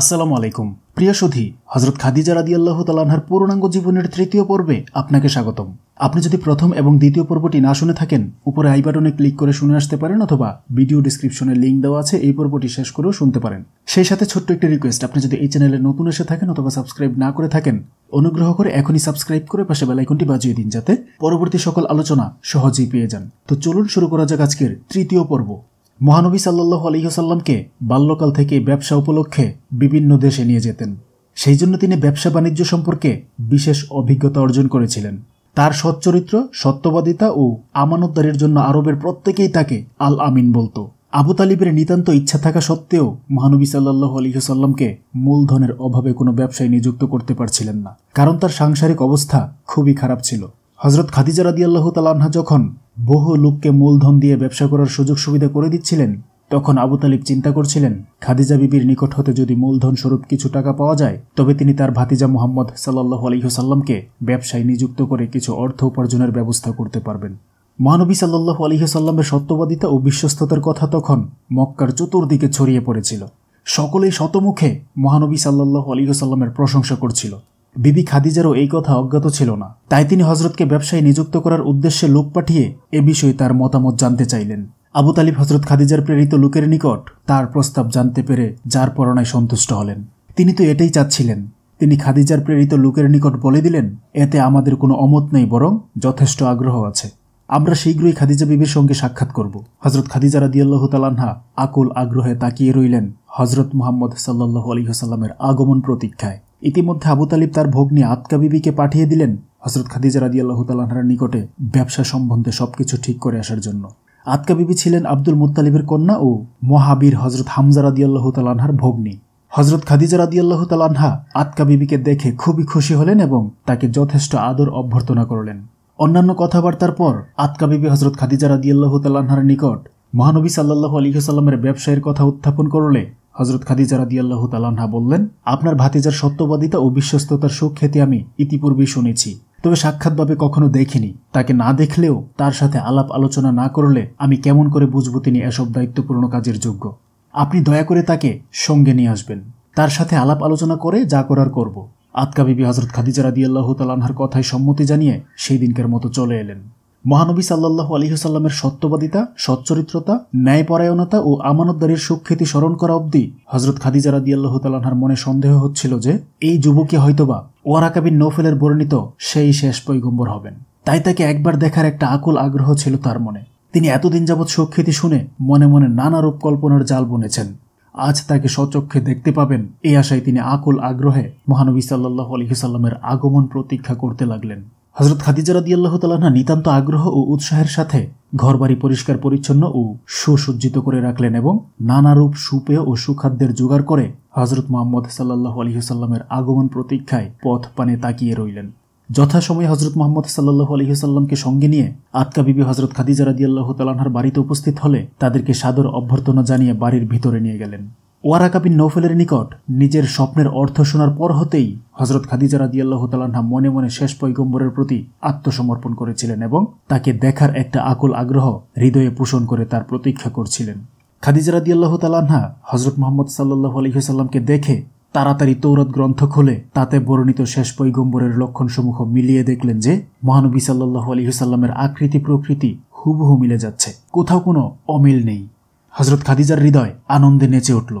আসসালামু আলাইকুম প্রিয় সুধী হজরত খাদিজা রাদি আল্লাহ তালাহার পূর্ণাঙ্গ জীবনের তৃতীয় পর্বে আপনাকে স্বাগতম আপনি যদি প্রথম এবং দ্বিতীয় পর্বটি না শুনে থাকেন উপরে আই বাটনে ক্লিক করে শুনে আসতে পারেন অথবা ভিডিও ডিসক্রিপশনে লিঙ্ক দেওয়া আছে এই পর্বটি শেষ করেও শুনতে পারেন সেই সাথে ছোট্ট একটি রিকোয়েস্ট আপনি যদি এই চ্যানেলে নতুন এসে থাকেন অথবা সাবস্ক্রাইব না করে থাকেন অনুগ্রহ করে এখনই সাবস্ক্রাইব করে পাশে বেলাইকনটি বাজিয়ে দিন যাতে পরবর্তী সকল আলোচনা সহজেই পেয়ে যান তো চলুন শুরু করা যাক আজকের তৃতীয় পর্ব মহানবী সাল্লাহ আলহিহসাল্লামকে বাল্যকাল থেকে ব্যবসা উপলক্ষে বিভিন্ন দেশে নিয়ে যেতেন সেই জন্য তিনি ব্যবসা বাণিজ্য সম্পর্কে বিশেষ অভিজ্ঞতা অর্জন করেছিলেন তার সচ্চরিত্র সত্যবাদিতা ও আমানতদারির জন্য আরবের প্রত্যেকেই তাকে আল আমিন বলতো আবু তালিবের নিতান্ত ইচ্ছা থাকা সত্ত্বেও মহানবী সাল্লাহ আলহিহসাল্লামকে মূলধনের অভাবে কোনো ব্যবসায় নিযুক্ত করতে পারছিলেন না কারণ তার সাংসারিক অবস্থা খুবই খারাপ ছিল হজরত খাদিজা রাদি আল্লাহ তালাহা যখন বহু লোককে মূলধন দিয়ে ব্যবসা করার সুযোগ সুবিধা করে দিচ্ছিলেন তখন আবু তালিব চিন্তা করছিলেন খাদিজা বিবির নিকট হতে যদি মূলধন স্বরূপ কিছু টাকা পাওয়া যায় তবে তিনি তার ভাতিজা মোহাম্মদ সাল্লাহ আলহিহসাল্লামকে ব্যবসায় নিযুক্ত করে কিছু অর্থ উপার্জনের ব্যবস্থা করতে পারবেন মহানবী সাল্লাহ আলহিহসাল্লামের সত্যবাদিতা ও বিশ্বস্ততার কথা তখন মক্কার চতুর্দিকে ছড়িয়ে পড়েছিল সকলেই শতমুখে মহানবী সাল্লাহ আলহিহসাল্লামের প্রশংসা করছিল বিবি খাদিজারও এই কথা অজ্ঞাত ছিল না তাই তিনি হজরতকে ব্যবসায় নিযুক্ত করার উদ্দেশ্যে লোক পাঠিয়ে এ বিষয়ে তার মতামত জানতে চাইলেন আবু তালিব হজরত খাদিজার প্রেরিত লোকের নিকট তার প্রস্তাব জানতে পেরে যার পরনায় সন্তুষ্ট হলেন তিনি তো এটাই চাচ্ছিলেন তিনি খাদিজার প্রেরিত লোকের নিকট বলে দিলেন এতে আমাদের কোনো অমত নেই বরং যথেষ্ট আগ্রহ আছে আমরা শীঘ্রই খাদিজা বিবির সঙ্গে সাক্ষাৎ করব হজরত খাদিজা রাদিয়াল্লাহ তালানহা আকুল আগ্রহে তাকিয়ে রইলেন হজরত মুহাম্মদ সাল্লু আলী হাসাল্লামের আগমন প্রতীক্ষায় ইতিমধ্যে আবু তালিব তার ভগ্নী আতকা বিবিকে পাঠিয়ে দিলেন হজরত খাদিজা রাদি আল্লাহতালাহার নিকটে ব্যবসা সম্বন্ধে সবকিছু ঠিক করে আসার জন্য আতকা বিবি ছিলেন আব্দুল মুতালিবের কন্যা ও মহাবীর হজরত হামজা রাদি আল্লাহতালাহার ভগ্নী হজরত খাদিজা রাদি তালানহা আতকা বিবিকে দেখে খুবই খুশি হলেন এবং তাকে যথেষ্ট আদর অভ্যর্থনা করলেন অন্যান্য কথাবার্তার পর আতকা বিবি হজরত খাদিজা রাদি তালানহার নিকট মহানবী সাল্লাহ আলিহাসাল্লামের ব্যবসায়ের কথা উত্থাপন করলে হজরত খাদিজা রাদি আল্লাহ তালান্না বললেন আপনার ভাতিজার সত্যবাদিতা ও বিশ্বস্ততার সুখ খেতে আমি ইতিপূর্বেই শুনেছি তবে সাক্ষাৎভাবে কখনো দেখিনি তাকে না দেখলেও তার সাথে আলাপ আলোচনা না করলে আমি কেমন করে বুঝব তিনি এসব দায়িত্বপূর্ণ কাজের যোগ্য আপনি দয়া করে তাকে সঙ্গে নিয়ে আসবেন তার সাথে আলাপ আলোচনা করে যা করার করব আতকা বিবি হজরত খাদিজা রাদি আল্লাহ তালানহার কথায় সম্মতি জানিয়ে সেই দিনকার মতো চলে এলেন মহানবী সাল্লাহ হাসাল্লামের সত্যবাদিতা সচ্চরিত্রতা ন্যায়পরায়ণতা ও আমানতদারির সুখ্যাতি স্মরণ করা অবধি হজরত খাদিজা রাদি আল্লাহ মনে সন্দেহ হচ্ছিল যে এই যুবকে হয়তোবা ওয়ারাকাবিন নৌফেলের বর্ণিত সেই শেষ পৈগম্বর হবেন তাই তাকে একবার দেখার একটা আকুল আগ্রহ ছিল তার মনে তিনি এতদিন যাবৎ সুখ্যাতি শুনে মনে মনে নানা রূপ কল্পনার জাল বুনেছেন আজ তাকে সচক্ষে দেখতে পাবেন এই আশায় তিনি আকুল আগ্রহে মহানবী সাল্লাহ আলহিসাল্লামের আগমন প্রতীক্ষা করতে লাগলেন হজরত খাদিজা রদিয়াল্লাহ তালাহা নিতান্ত আগ্রহ ও উৎসাহের সাথে ঘরবাড়ি পরিষ্কার পরিচ্ছন্ন ও সুসজ্জিত করে রাখলেন এবং নানারূপ সুপেয় ও সুখাদ্যের জোগাড় করে হজরত মোহাম্মদ সাল্লাহ আলহিহাল্লামের আগমন প্রতীক্ষায় পথ পানে তাকিয়ে রইলেন যথাসময়ে হজরত মোহাম্মদ সাল্লাহ আলহিহাল্লামকে সঙ্গে নিয়ে আতকা বিবি হজরত খাদিজা আল্লাহ তালাহার বাড়িতে উপস্থিত হলে তাদেরকে সাদর অভ্যর্থনা জানিয়ে বাড়ির ভিতরে নিয়ে গেলেন ওয়ারাকাবিন নৌফেলের নিকট নিজের স্বপ্নের অর্থ শোনার পর হতেই হজরত খাদিজা রাদিয়াল্লাহ তালাহা মনে মনে শেষ পৈগম্বরের প্রতি আত্মসমর্পণ করেছিলেন এবং তাকে দেখার একটা আকুল আগ্রহ হৃদয়ে পোষণ করে তার প্রতীক্ষা করছিলেন খাদিজা রাদিয়াল্লাহ তালাহা হজরত মোহাম্মদ সাল্লাহ আলহিহাল্লামকে দেখে তাড়াতাড়ি তৌরত গ্রন্থ খুলে তাতে বর্ণিত শেষ পৈগম্বরের লক্ষণসমূহ মিলিয়ে দেখলেন যে মহানবী সাল্লাহ আলহিহাল্লামের আকৃতি প্রকৃতি হুবহু মিলে যাচ্ছে কোথাও কোনো অমিল নেই হজরত খাদিজার হৃদয় আনন্দে নেচে উঠল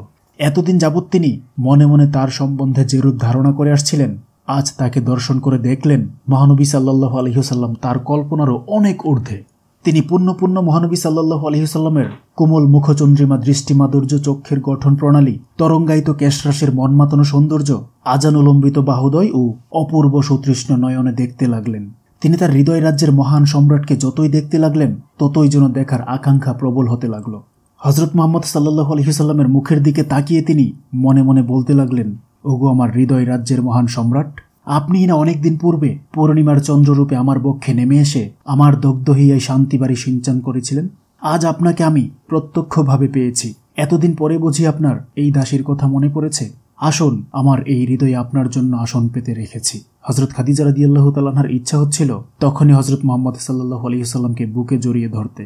এতদিন যাবৎ তিনি মনে মনে তার সম্বন্ধে যেরূপ ধারণা করে আসছিলেন আজ তাকে দর্শন করে দেখলেন মহানবী সাল্লাহ আলহিহসাল্লাম তার কল্পনারও অনেক ঊর্ধ্বে তিনি পূর্ণপূর্ণ মহানবী সাল্লাহ আলহিহসাল্লামের কোমল মুখচন্দ্রিমা দৃষ্টিমাদুর্য চক্ষের গঠন প্রণালী তরঙ্গায়িত ক্যাশরাসের মনমাতানো সৌন্দর্য আজানুলম্বিত বাহুদয় ও অপূর্ব সুতৃষ্ণ নয়নে দেখতে লাগলেন তিনি তার হৃদয় রাজ্যের মহান সম্রাটকে যতই দেখতে লাগলেন ততই যেন দেখার আকাঙ্ক্ষা প্রবল হতে লাগলো হজরত মোহাম্মদ সাল্লাহ আলহিসাল্লামের মুখের দিকে তাকিয়ে তিনি মনে মনে বলতে লাগলেন ওগো আমার হৃদয় রাজ্যের মহান সম্রাট আপনি না অনেকদিন পূর্বে পূর্ণিমার চন্দ্ররূপে আমার বক্ষে নেমে এসে আমার দগ্ধ হইয়াই বাড়ি সিঞ্চান করেছিলেন আজ আপনাকে আমি প্রত্যক্ষভাবে পেয়েছি এতদিন পরে বুঝি আপনার এই দাসীর কথা মনে পড়েছে আসন আমার এই হৃদয়ে আপনার জন্য আসন পেতে রেখেছি হজরত খাদিজা রাদিয়াল্লাহ তাল্লাহার ইচ্ছা হচ্ছিল তখনই হজরত মোহাম্মদ সাল্লাহ আলহিহাল্লামকে বুকে জড়িয়ে ধরতে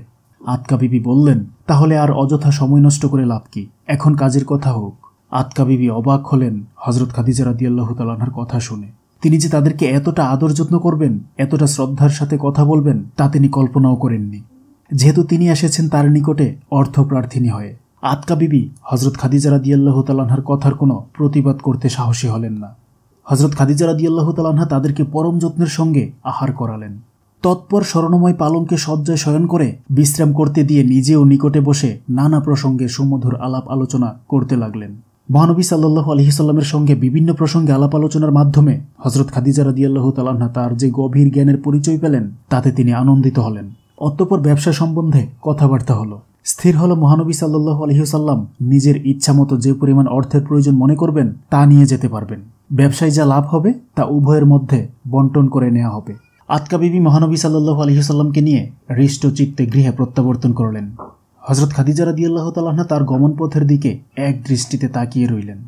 আতকা বিবি বললেন তাহলে আর অযথা সময় নষ্ট করে লাভ কি এখন কাজের কথা হোক আতকা বিবি অবাক হলেন হজরত খাদিজা রাদিয়াল্লাহ তালানহার কথা শুনে তিনি যে তাদেরকে এতটা আদর যত্ন করবেন এতটা শ্রদ্ধার সাথে কথা বলবেন তা তিনি কল্পনাও করেননি যেহেতু তিনি এসেছেন তার নিকটে অর্থ প্রার্থিনী হয়ে আতকা বিবি হজরত খাদিজা রাদিয়াল্লাহ তালাহার কথার কোনো প্রতিবাদ করতে সাহসী হলেন না হজরত খাদিজা রাদিয়াল্লাহ তালাহা তাদেরকে পরম যত্নের সঙ্গে আহার করালেন তৎপর স্মরণময় পালঙ্কে শয্যায় শয়ন করে বিশ্রাম করতে দিয়ে নিজেও নিকটে বসে নানা প্রসঙ্গে সুমধুর আলাপ আলোচনা করতে লাগলেন মহানবী সাল্লাহ আলহিসাল্লামের সঙ্গে বিভিন্ন প্রসঙ্গে আলাপ আলোচনার মাধ্যমে হজরত খাদিজা রাদিয়াল্লাহ তালাহা তার যে গভীর জ্ঞানের পরিচয় পেলেন তাতে তিনি আনন্দিত হলেন অতঃপর ব্যবসা সম্বন্ধে কথাবার্তা হলো স্থির হল মহানবী সাল্লাহ আলহিহসাল্লাম নিজের ইচ্ছামতো যে পরিমাণ অর্থের প্রয়োজন মনে করবেন তা নিয়ে যেতে পারবেন ব্যবসায় যা লাভ হবে তা উভয়ের মধ্যে বন্টন করে নেওয়া হবে আতকা বিবি মহানবী আলহি সাল্লামকে নিয়ে হৃষ্টচিত্তে গৃহে প্রত্যাবর্তন করলেন হজরত খাদিজা রাদি আল্লাহ তালাহনা তার গমনপথের দিকে এক দৃষ্টিতে তাকিয়ে রইলেন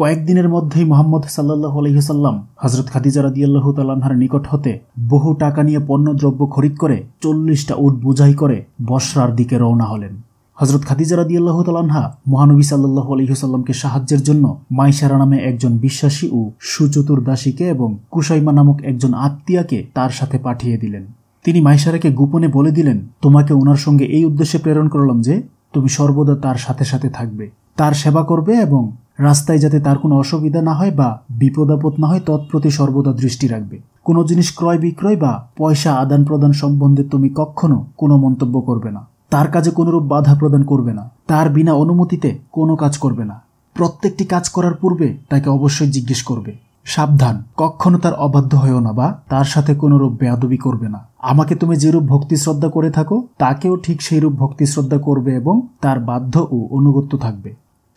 কয়েকদিনের মধ্যেই মোহাম্মদ সাল্লাহ আলহিহাল্লাম হজরত খাদিজা রাদি আল্লাহ তালাহার নিকট হতে বহু টাকা নিয়ে পণ্য দ্রব্য খরিদ করে চল্লিশটা উট বোঝাই করে বসরার দিকে রওনা হলেন হজরত খাদিজা রাদিয়াল্লাহ তালানহা মহানবী সাল্লাহ আলহিহসাল্লামকে সাহায্যের জন্য মাইশারা নামে একজন বিশ্বাসী ও সুচতুর দাসীকে এবং কুসাইমা নামক একজন আত্মীয়াকে তার সাথে পাঠিয়ে দিলেন তিনি মাইশারাকে গোপনে বলে দিলেন তোমাকে ওনার সঙ্গে এই উদ্দেশ্যে প্রেরণ করলাম যে তুমি সর্বদা তার সাথে সাথে থাকবে তার সেবা করবে এবং রাস্তায় যাতে তার কোনো অসুবিধা না হয় বা বিপদাপদ না হয় তৎপ্রতি সর্বদা দৃষ্টি রাখবে কোনো জিনিস ক্রয় বিক্রয় বা পয়সা আদান প্রদান সম্বন্ধে তুমি কখনো কোনো মন্তব্য করবে না তার কাজে কোনোরূপ বাধা প্রদান করবে না তার বিনা অনুমতিতে কোনো কাজ করবে না প্রত্যেকটি কাজ করার পূর্বে তাকে অবশ্যই জিজ্ঞেস করবে সাবধান কখনো তার অবাধ্য হয়েও না বা তার সাথে কোনোরূপ বেয়াদবি করবে না আমাকে তুমি যেরূপ ভক্তি শ্রদ্ধা করে থাকো তাকেও ঠিক সেইরূপ ভক্তি শ্রদ্ধা করবে এবং তার বাধ্য ও অনুগত্য থাকবে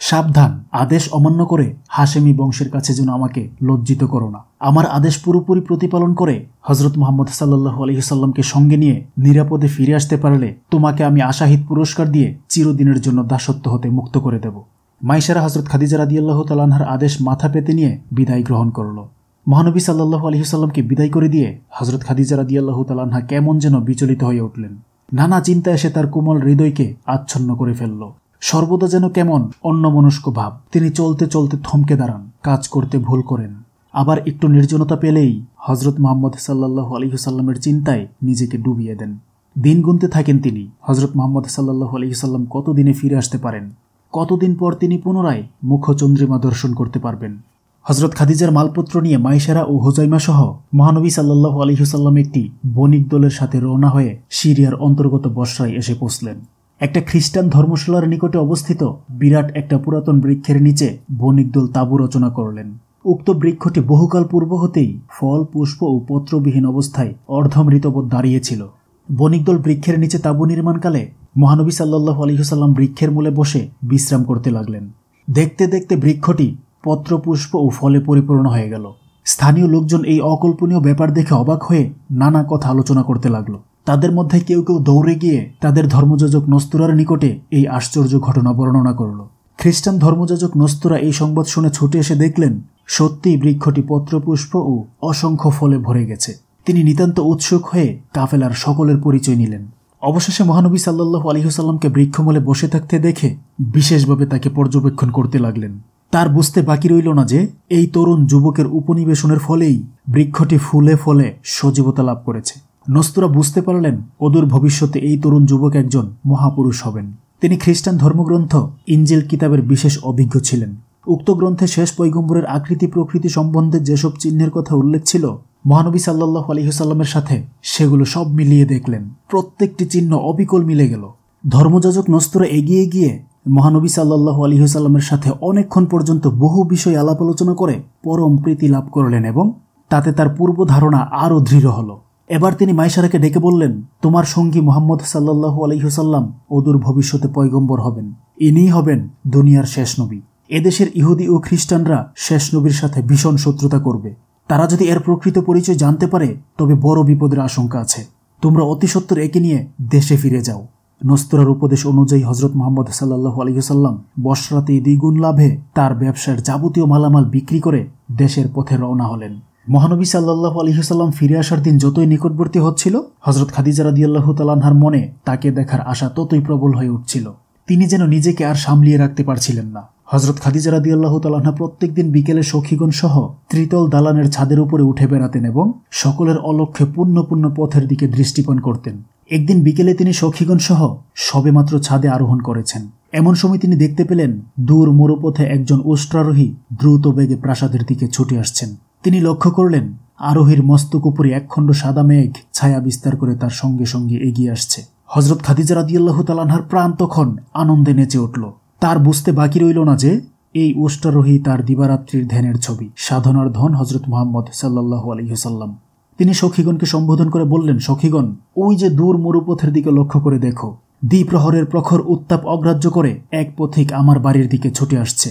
সাবধান আদেশ অমান্য করে হাশেমি বংশের কাছে যেন আমাকে লজ্জিত করো না আমার আদেশ পুরোপুরি প্রতিপালন করে হজরত মোহাম্মদ সাল্লাহ আলহিসাল্লামকে সঙ্গে নিয়ে নিরাপদে ফিরে আসতে পারলে তোমাকে আমি আশাহিত পুরস্কার দিয়ে চিরদিনের জন্য দাসত্ব হতে মুক্ত করে দেব মাইশারা হজরত খাদিজা রাদিয়াল্লাহ তালানহার আদেশ মাথা পেতে নিয়ে বিদায় গ্রহণ করল মহানবী সাল্লাহ আলহিসাল্লামকে বিদায় করে দিয়ে হজরত খাদিজা রাদিয়াল্লাহ তালানহা কেমন যেন বিচলিত হয়ে উঠলেন নানা চিন্তা এসে তার কোমল হৃদয়কে আচ্ছন্ন করে ফেলল সর্বদা যেন কেমন অন্যমনস্ক ভাব তিনি চলতে চলতে থমকে দাঁড়ান কাজ করতে ভুল করেন আবার একটু নির্জনতা পেলেই হজরত মোহাম্মদ সাল্লাহ আলহিহাল্লামের চিন্তায় নিজেকে ডুবিয়ে দেন দিন গুনতে থাকেন তিনি হজরত মোহাম্মদ সাল্লাহ আলহিহাল্লাম কতদিনে ফিরে আসতে পারেন কতদিন পর তিনি পুনরায় মুখ্যচন্দ্রিমা দর্শন করতে পারবেন হজরত খাদিজার মালপত্র নিয়ে মাইশারা ও হোজাইমা সহ মহানবী সাল্লাহ আলহিহাল্লাম একটি বণিক দলের সাথে রওনা হয়ে সিরিয়ার অন্তর্গত বর্ষায় এসে পৌঁছলেন একটা খ্রিস্টান ধর্মশালার নিকটে অবস্থিত বিরাট একটা পুরাতন বৃক্ষের নিচে বণিক দল তাঁবু রচনা করলেন উক্ত বৃক্ষটি বহুকাল পূর্ব হতেই ফল পুষ্প ও পত্রবিহীন অবস্থায় অর্ধমৃতবোধ দাঁড়িয়েছিল বণিক দল বৃক্ষের নিচে তাঁবু নির্মাণকালে মহানবী সাল্লাহ আলহিহসাল্লাম বৃক্ষের মূলে বসে বিশ্রাম করতে লাগলেন দেখতে দেখতে বৃক্ষটি পত্রপুষ্প ও ফলে পরিপূর্ণ হয়ে গেল স্থানীয় লোকজন এই অকল্পনীয় ব্যাপার দেখে অবাক হয়ে নানা কথা আলোচনা করতে লাগলো তাদের মধ্যে কেউ কেউ দৌড়ে গিয়ে তাদের ধর্মযোজক নস্তুরার নিকটে এই আশ্চর্য ঘটনা বর্ণনা করল খ্রিস্টান ধর্মযাজক নস্তুরা এই সংবাদ শুনে ছুটে এসে দেখলেন সত্যি বৃক্ষটি পত্রপুষ্প ও অসংখ্য ফলে ভরে গেছে তিনি নিতান্ত উৎসুক হয়ে কাফেলার সকলের পরিচয় নিলেন অবশেষে মহানবী সাল্লাহ আলিহাসাল্লামকে বৃক্ষমূলে বসে থাকতে দেখে বিশেষভাবে তাকে পর্যবেক্ষণ করতে লাগলেন তার বুঝতে বাকি রইল না যে এই তরুণ যুবকের উপনিবেশনের ফলেই বৃক্ষটি ফুলে ফলে সজীবতা লাভ করেছে নস্তুরা বুঝতে পারলেন অদূর ভবিষ্যতে এই তরুণ যুবক একজন মহাপুরুষ হবেন তিনি খ্রিস্টান ধর্মগ্রন্থ ইঞ্জিল কিতাবের বিশেষ অভিজ্ঞ ছিলেন উক্ত গ্রন্থে শেষ পৈগম্বরের আকৃতি প্রকৃতি সম্বন্ধে যেসব চিহ্নের কথা উল্লেখ ছিল মহানবী সাল্লাহ আলহিহাল্লামের সাথে সেগুলো সব মিলিয়ে দেখলেন প্রত্যেকটি চিহ্ন অবিকল মিলে গেল ধর্মযাজক নস্তুরা এগিয়ে গিয়ে মহানবী সাল্লাহ আলহিহাল্লামের সাথে অনেকক্ষণ পর্যন্ত বহু বিষয় আলাপ আলোচনা করে পরম প্রীতি লাভ করলেন এবং তাতে তার পূর্ব ধারণা আরও দৃঢ় হলো এবার তিনি মাইশারাকে ডেকে বললেন তোমার সঙ্গী মোহাম্মদ সাল্লাহু আলহিহসাল্লাম অদূর ভবিষ্যতে পয়গম্বর হবেন ইনিই হবেন দুনিয়ার শেষ নবী এদেশের ইহুদি ও খ্রিস্টানরা শেষ নবীর সাথে ভীষণ শত্রুতা করবে তারা যদি এর প্রকৃত পরিচয় জানতে পারে তবে বড় বিপদের আশঙ্কা আছে তোমরা অতিসত্বর একে নিয়ে দেশে ফিরে যাও নস্তরার উপদেশ অনুযায়ী হজরত মোহাম্মদ সাল্লাহ আলহিহসাল্লাম বসরাতে দ্বিগুণ লাভে তার ব্যবসার যাবতীয় মালামাল বিক্রি করে দেশের পথে রওনা হলেন মহানবী সাল্লাহ আলহিহাল্লাম ফিরে আসার দিন যতই নিকটবর্তী হচ্ছিল হজরত খাদিজা রাদিয়াল্লাহু তালানহার মনে তাকে দেখার আশা ততই প্রবল হয়ে উঠছিল তিনি যেন নিজেকে আর সামলিয়ে রাখতে পারছিলেন না হজরত খাদিজা রাদি আল্লাহ তালাহা প্রত্যেক দিন বিকেলে সখীগণ সহ ত্রিতল দালানের ছাদের উপরে উঠে বেড়াতেন এবং সকলের অলক্ষ্যে পূর্ণপূর্ণ পথের দিকে দৃষ্টিপণ করতেন একদিন বিকেলে তিনি সখীগণ সহ সবেমাত্র ছাদে আরোহণ করেছেন এমন সময় তিনি দেখতে পেলেন দূর মরুপথে একজন উষ্ট্রারোহী দ্রুত বেগে প্রাসাদের দিকে ছুটে আসছেন তিনি লক্ষ্য করলেন আরোহীর মস্তক উপরে একখণ্ড সাদা মেঘ ছায়া বিস্তার করে তার সঙ্গে সঙ্গে এগিয়ে আসছে হজরত খাদিজা রাদিয়াল্লাহ তালানহার প্রাণ তখন আনন্দে নেচে উঠল তার বুঝতে বাকি রইল না যে এই ওষ্টারোহী তার দিবারাত্রির ধ্যানের ছবি সাধনার ধন হজরত মোহাম্মদ সাল্লাহ আলহিহসাল্লাম তিনি সখীগণকে সম্বোধন করে বললেন সখীগণ ওই যে দূর মরুপথের দিকে লক্ষ্য করে দেখো দ্বিপ্রহরের প্রখর উত্তাপ অগ্রাহ্য করে এক পথিক আমার বাড়ির দিকে ছুটে আসছে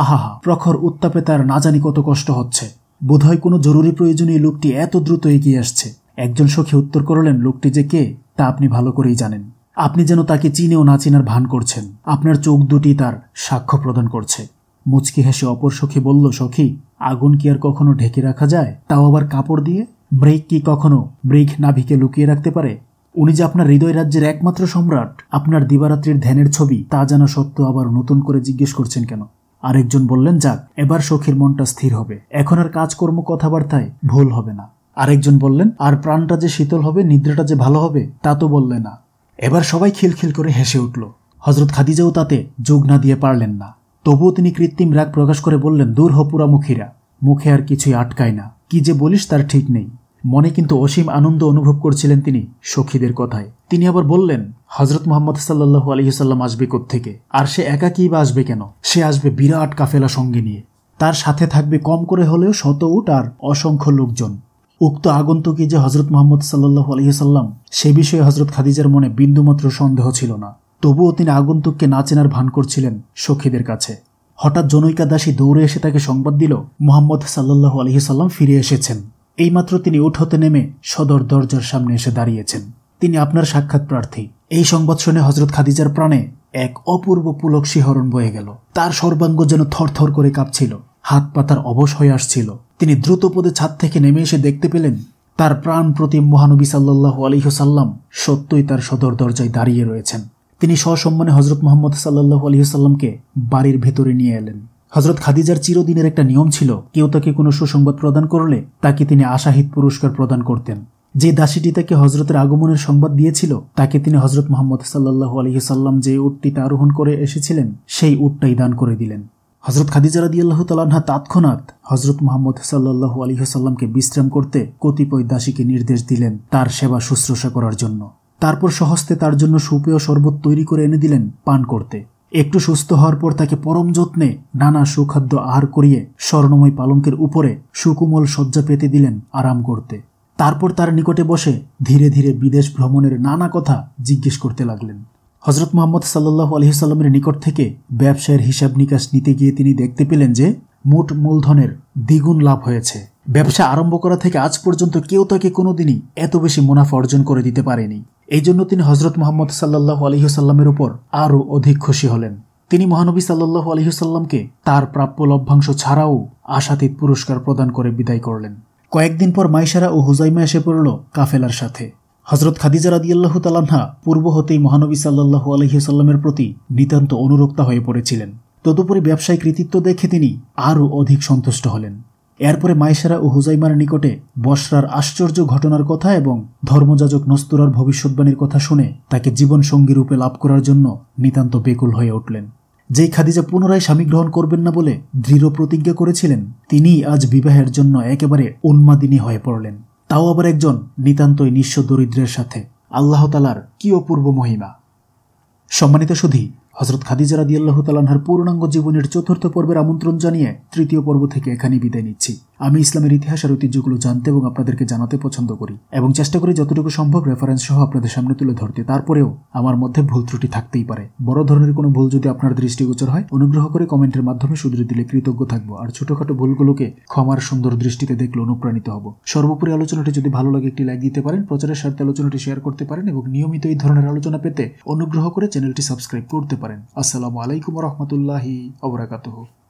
আহাহা প্রখর উত্তাপে তার না জানি কত কষ্ট হচ্ছে বোধহয় কোনো জরুরি প্রয়োজনে লোকটি এত দ্রুত এগিয়ে আসছে একজন সখী উত্তর করলেন লোকটি যে কে তা আপনি ভালো করেই জানেন আপনি যেন তাকে চিনে ও না চিনার ভান করছেন আপনার চোখ দুটি তার সাক্ষ্য প্রদান করছে মুচকি হেসে অপর সখী বলল সখী আগুন কি আর কখনো ঢেকে রাখা যায় তাও আবার কাপড় দিয়ে ব্রেক কি কখনো না নাভিকে লুকিয়ে রাখতে পারে উনি যে আপনার হৃদয় রাজ্যের একমাত্র সম্রাট আপনার দিবারাত্রির ধ্যানের ছবি তা জানা সত্ত্বেও আবার নতুন করে জিজ্ঞেস করছেন কেন আরেকজন বললেন যাক এবার সখীর মনটা স্থির হবে এখন আর কাজকর্ম কথাবার্তায় ভুল হবে না আরেকজন বললেন আর প্রাণটা যে শীতল হবে নিদ্রাটা যে ভালো হবে তা তো বললে না এবার সবাই খিলখিল করে হেসে উঠল হজরত খাদিজাও তাতে যোগ না দিয়ে পারলেন না তবুও তিনি কৃত্রিম রাগ প্রকাশ করে বললেন দূর হপুরা মুখীরা মুখে আর কিছুই আটকায় না কি যে বলিস তার ঠিক নেই মনে কিন্তু অসীম আনন্দ অনুভব করছিলেন তিনি সখীদের কথায় তিনি আবার বললেন হজরত মোহাম্মদ সাল্লাহু আলহিহাল্লাম আসবে থেকে আর সে একা কী বা আসবে কেন সে আসবে বিরাট কাফেলা সঙ্গে নিয়ে তার সাথে থাকবে কম করে হলেও শত উট আর অসংখ্য লোকজন উক্ত আগন্তুকই যে হজরত মোহাম্মদ সাল্লাহু আলহিহাল্লাম সে বিষয়ে হজরত খাদিজার মনে বিন্দুমাত্র সন্দেহ ছিল না তবুও তিনি আগন্তুককে না চেনার ভান করছিলেন সখীদের কাছে হঠাৎ জনৈকা দাসী দৌড়ে এসে তাকে সংবাদ দিল মোহাম্মদ সাল্লাহু আলহিহাল্লাম ফিরে এসেছেন এইমাত্র তিনি উঠোতে নেমে সদর দরজার সামনে এসে দাঁড়িয়েছেন তিনি আপনার সাক্ষাৎ প্রার্থী এই সংবাদ শুনে হজরত খাদিজার প্রাণে এক অপূর্ব পুলক শিহরণ বয়ে গেল তার সর্বাঙ্গ যেন থরথর করে কাঁপছিল হাত পাতার অবশ হয়ে আসছিল তিনি দ্রুত পদে ছাদ থেকে নেমে এসে দেখতে পেলেন তার প্রাণ প্রতিম মহানবী সাল্লাহ আলহিহসাল্লাম সত্যই তার সদর দরজায় দাঁড়িয়ে রয়েছেন তিনি সসম্মানে হজরত মোহাম্মদ সাল্লাহ আলহিহসাল্লামকে বাড়ির ভেতরে নিয়ে এলেন হজরত খাদিজার চিরদিনের একটা নিয়ম ছিল কেউ তাকে কোনো সুসংবাদ প্রদান করলে তাকে তিনি আশাহিত পুরস্কার প্রদান করতেন যে দাসীটি তাকে হজরতের আগমনের সংবাদ দিয়েছিল তাকে তিনি হজরত মোহাম্মদ সাল্লাহু আলহিসাল্লাম যে উটটিতে আরোহণ করে এসেছিলেন সেই উটটাই দান করে দিলেন হজরত খাদিজা রাদি আল্লাহ তালাহা তৎক্ষণাৎ হজরত মোহাম্মদ সাল্লাহু আলহিহাসাল্লামকে বিশ্রাম করতে কতিপয় দাসীকে নির্দেশ দিলেন তার সেবা শুশ্রূষা করার জন্য তারপর সহস্তে তার জন্য সুপেয় শরবত তৈরি করে এনে দিলেন পান করতে একটু সুস্থ হওয়ার পর তাকে পরম যত্নে নানা সুখাদ্য আহার করিয়ে স্বর্ণময় পালঙ্কের উপরে সুকুমল শয্যা পেতে দিলেন আরাম করতে তারপর তার নিকটে বসে ধীরে ধীরে বিদেশ ভ্রমণের নানা কথা জিজ্ঞেস করতে লাগলেন হজরত মোহাম্মদ সাল্লাহ আলহিসাল্লামের নিকট থেকে ব্যবসায়ের হিসাব নিকাশ নিতে গিয়ে তিনি দেখতে পেলেন যে মোট মূলধনের দ্বিগুণ লাভ হয়েছে ব্যবসা আরম্ভ করা থেকে আজ পর্যন্ত কেউ তাকে কোনোদিনই এত বেশি মুনাফা অর্জন করে দিতে পারেনি এই জন্য তিনি হজরত মোহাম্মদ সাল্লাহ আলহিহসাল্লামের উপর আরও অধিক খুশি হলেন তিনি মহানবী সাল্লাহ আলহিহসাল্লামকে তার প্রাপ্য লভ্যাংশ ছাড়াও আশাতীত পুরস্কার প্রদান করে বিদায় করলেন কয়েকদিন পর মাইশারা ও হুজাইমা এসে পড়ল কাফেলার সাথে হজরত খাদিজা রাদিয়াল্লাহু তালান্না পূর্ব হতেই মহানবী সাল্লাহু আলহিহসাল্লামের প্রতি নিতান্ত অনুরক্তা হয়ে পড়েছিলেন তদুপরি ব্যবসায়িক কৃতিত্ব দেখে তিনি আরও অধিক সন্তুষ্ট হলেন এরপরে মাইশারা ও হুজাইমার নিকটে বসরার আশ্চর্য ঘটনার কথা এবং ধর্মযাজক নস্তুরার ভবিষ্যৎবাণীর কথা শুনে তাকে জীবনসঙ্গী রূপে লাভ করার জন্য নিতান্ত বেকুল হয়ে উঠলেন যেই খাদিজা পুনরায় স্বামী গ্রহণ করবেন না বলে দৃঢ় প্রতিজ্ঞা করেছিলেন তিনিই আজ বিবাহের জন্য একেবারে উন্মাদিনী হয়ে পড়লেন তাও আবার একজন নিতান্তই নিঃস্ব দরিদ্রের সাথে আল্লাহতালার কি অপূর্ব মহিমা সম্মানিত সুধী হজরত খাদিজা রাদিয়াল্লাহ তালানহার পূর্ণাঙ্গ জীবনের চতুর্থ পর্বের আমন্ত্রণ জানিয়ে তৃতীয় পর্ব থেকে এখানে বিদায় নিচ্ছি আমি ইসলামের ইতিহাস আর ঐতিহ্যগুলো জানতে এবং আপনাদেরকে জানাতে পছন্দ করি এবং চেষ্টা করি যতটুকু সম্ভব রেফারেন্স সহ আপনাদের সামনে তুলে ধরতে তারপরেও আমার মধ্যে ভুল ত্রুটি থাকতেই পারে বড় ধরনের কোনো ভুল যদি আপনার দৃষ্টিগোচর হয় অনুগ্রহ করে কমেন্টের মাধ্যমে শুধরে দিলে কৃতজ্ঞ থাকবো আর ছোটখাটো ভুলগুলোকে ক্ষমার সুন্দর দৃষ্টিতে দেখলে অনুপ্রাণিত হব সর্বোপরি আলোচনাটি যদি ভালো লাগে একটি লাইক দিতে পারেন প্রচারের স্বার্থে আলোচনাটি শেয়ার করতে পারেন এবং নিয়মিত এই ধরনের আলোচনা পেতে অনুগ্রহ করে চ্যানেলটি সাবস্ক্রাইব করতে পারেন আসসালামু আলাইকুম রহমতুল্লাহি হোক